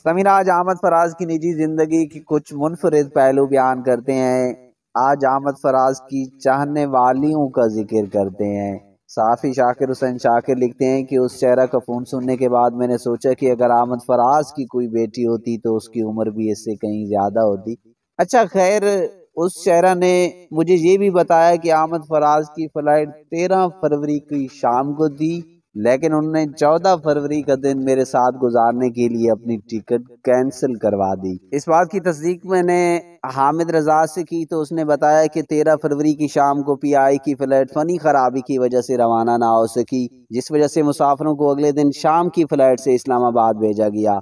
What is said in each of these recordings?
समीर आज आमद फराज की निजी जिंदगी की कुछ मुनफरद पहलू बयान करते हैं आज आमद फराज की चाहने वालियों का जिक्र करते हैं साफ़ी शाकिर हुसैन शाकिर लिखते हैं कि उस चेहरा का फ़ोन सुनने के बाद मैंने सोचा कि अगर आमद फराज की कोई बेटी होती तो उसकी उम्र भी इससे कहीं ज़्यादा होती अच्छा खैर उस चेहरा ने मुझे ये भी बताया कि आमद फराज की फ़्लाइट तेरह फरवरी की शाम को दी लेकिन उनने 14 फरवरी का दिन मेरे साथ गुजारने के लिए अपनी टिकट कैंसिल करवा दी इस बात की तस्दीक मैंने हामिद रजा से की तो उसने बताया कि 13 फरवरी की शाम को पीआई की फ्लाइट फनी खराबी की वजह से रवाना ना हो सकी जिस वजह से मुसाफरों को अगले दिन शाम की फ्लाइट से इस्लामाबाद भेजा गया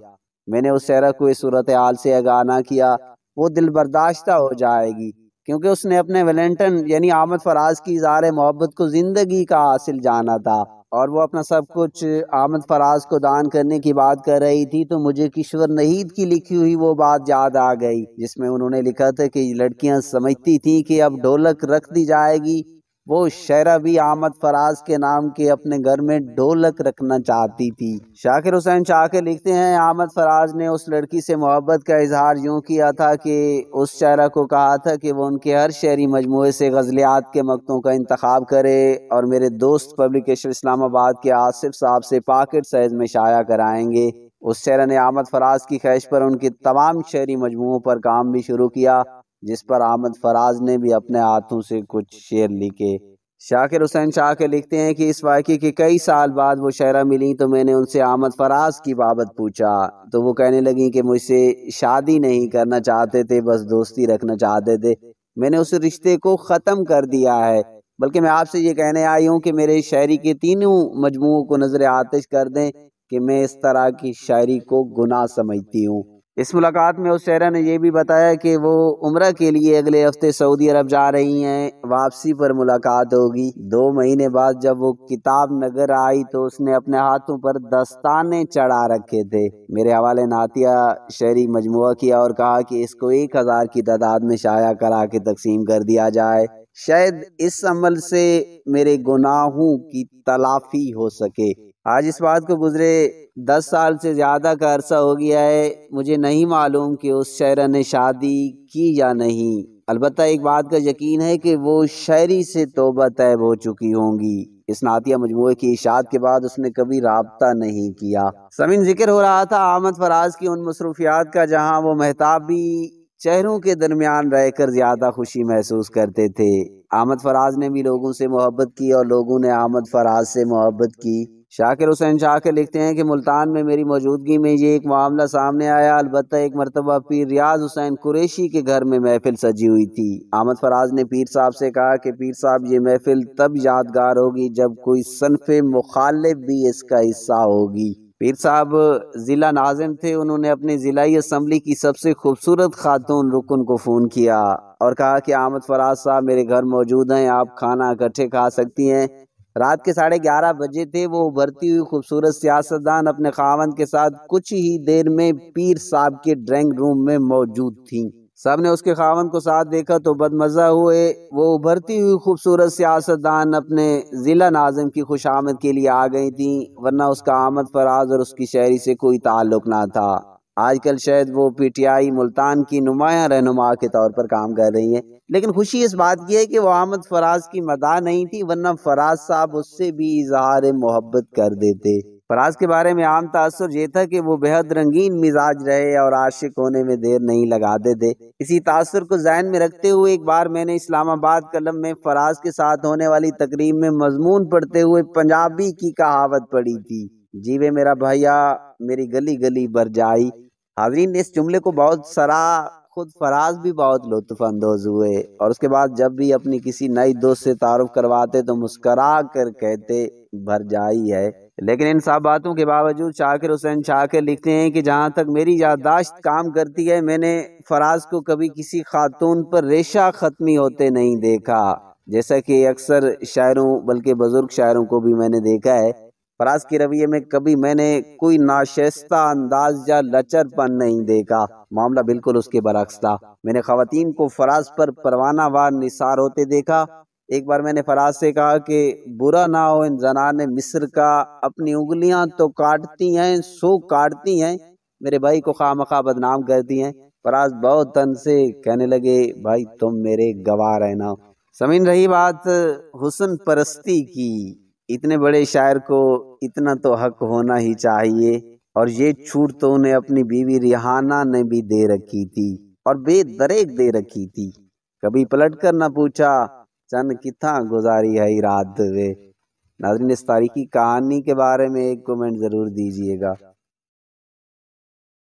मैंने उस शहरा को इस सूरत हाल से आगाह ना किया वो दिल बर्दाश्त हो जाएगी क्योंकि उसने अपने वेलेंटन यानी आमद फराज की इजहार मोहब्बत को ज़िंदगी का हासिल जाना था और वो अपना सब कुछ आमद फराज को दान करने की बात कर रही थी तो मुझे किश्वर नहीद की लिखी हुई वो बात याद आ गई जिसमें उन्होंने लिखा था कि लड़कियां समझती थीं कि अब ढोलक रख दी जाएगी वो शायरा भी आमद फराज के नाम के अपने घर में ढोलक रखना चाहती थी शाकिर हुसैन शाह के लिखते हैं आमद फराज ने उस लड़की से मोहब्बत का इजहार यूँ किया था कि उस शायरा को कहा था कि वो उनके हर शहरी मजमू से गज़लियात के मकतों का इंतखब करे और मेरे दोस्त पब्लिकेशन इस्लामाबाद के आसिफ साहब से पाकिट साइज में शाया कराएंगे उस शहरा ने आमद फराज की खैश पर उनके तमाम शहरी मजमुओं पर काम भी शुरू किया जिस पर आमद फराज ने भी अपने हाथों से कुछ शेर लिखे शाकिर हुसैन शाह के लिखते हैं कि इस वाक़े के कई साल बाद वो शायरा मिली तो मैंने उनसे आमद फराज की बाबत पूछा तो वो कहने लगी कि मुझसे शादी नहीं करना चाहते थे बस दोस्ती रखना चाहते थे मैंने उस रिश्ते को ख़त्म कर दिया है बल्कि मैं आपसे ये कहने आई हूँ कि मेरे शायरी के तीनों मजमू को नज़र आतिश कर दें कि मैं इस तरह की शायरी को गुनाह समझती हूँ इस मुलाकात में उस शहरा ने यह भी बताया कि वो उम्र के लिए अगले हफ्ते सऊदी अरब जा रही हैं वापसी पर मुलाकात होगी दो महीने बाद जब वो किताब नगर आई तो उसने अपने हाथों पर दस्ताने चढ़ा रखे थे मेरे हवाले नातिया शहरी मजमु किया और कहा कि इसको एक हज़ार की तादाद में शाया करा के तकसीम कर दिया जाए शायद इस अमल से मेरे गुनाहों की तलाफी हो सके आज इस बात को गुजरे दस साल से ज़्यादा का अरसा हो गया है मुझे नहीं मालूम कि उस शायरा ने शादी की या नहीं अलबत् एक बात का यकीन है कि वो शायरी से तोबा तैब हो चुकी होंगी इस नातिया मजमू की इशात के बाद उसने कभी रबता नहीं किया समीन जिक्र हो रहा था आमद फराज की उन मसरूफियात का जहाँ वो महताबी चेहरों के दरमियान रहकर ज़्यादा खुशी महसूस करते थे आमद फराज ने भी लोगों से मोहब्बत की और लोगों ने आमद फराज से मोहब्बत की शाकिर हुसैन शाकिर लिखते हैं कि मुल्तान में मेरी मौजूदगी में ये एक मामला सामने आया अलबत् एक मरतबा पीर रियाज हुसैन कुरेशी के घर में महफिल सजी हुई थी आमद फराज ने पीर साहब से कहा कि पीर साहब ये महफिल तब यादगार होगी जब कोई सनफ मुखालिफ भी इसका हिस्सा होगी पीर साहब ज़िला नाजिम थे उन्होंने अपनी ज़िलाई असम्बली की सबसे खूबसूरत खातून रुकन को फ़ोन किया और कहा कि आमद फराज साहब मेरे घर मौजूद हैं आप खाना इकट्ठे खा सकती हैं रात के साढ़े ग्यारह बजे थे वो उभरती हुई खूबसूरत सियासतदान अपने खावन के साथ कुछ ही देर में पीर साहब के ड्राइंग रूम में मौजूद थी सब ने उसके खावन को साथ देखा तो बदमज़ा हुए वो उभरती हुई खूबसूरत सियासतदान अपने ज़िला नाजम की खुश आमद के लिए आ गई थी वरना उसका आमद फराज और उसकी शहरी से कोई ताल्लुक ना था आजकल शायद वो पी टी आई मुल्तान की नुमाया रहनुमा के तौर पर काम कर रही है लेकिन खुशी इस बात की है कि वो आमद फराज की मदा नहीं थी वरना फराज साहब उससे भी इजहार मोहब्बत कर देते फराज के बारे में आम तासर ये था कि वो बेहद रंगीन मिजाज रहे और आशिक होने में देर नहीं लगाते दे थे इसी तासर को जहन में रखते हुए एक बार मैंने इस्लामाबाद कलम में फराज के साथ होने वाली तकरीब में मजमून पढ़ते हुए पंजाबी की कहावत पढ़ी थी जीवे मेरा भैया मेरी गली गली बर जाई हाजरीन इस जुमले को बहुत सरा खुद फराज भी बहुत लुत्फानंदोज हुए और उसके बाद जब भी अपनी किसी नई दोस्त से तारुफ करवाते तो मुस्करा कर कहते भर जाई है लेकिन इन सब बातों के बावजूद शाकिर हुसैन शाकिर लिखते हैं कि जहाँ तक मेरी याददाश्त काम करती है मैंने फराज को कभी किसी खातून पर रेशा ख़त्मी होते नहीं देखा जैसा कि अक्सर शायरों बल्कि बुज़ुर्ग शायरों को भी मैंने देखा है फराज के रवैये में कभी मैंने कोई नाशस्ता अंदाज या लचरपन नहीं देखा मामला बिल्कुल उसके बरक्स था मैंने खातन को फराज पर परवाना वार निसार होते देखा एक बार मैंने फराज से कहा कि बुरा ना हो इन ने मिस्र का अपनी उंगलियां तो काटती हैं सो काटती हैं मेरे भाई को खाम खा बदनाम करती हैं फराज बहुत तन से कहने लगे भाई तुम मेरे गवाह रहना समीन रही बात हुसन परस्ती की इतने बड़े शायर को इतना तो हक होना ही चाहिए और ये छूट तो उन्हें अपनी बीवी रिहाना ने भी दे रखी थी और बेदरेक दे रखी थी कभी पलट कर ना पूछा चंद किथा गुजारी है रात वे नाजरीन इस तारीखी कहानी के बारे में एक कमेंट ज़रूर दीजिएगा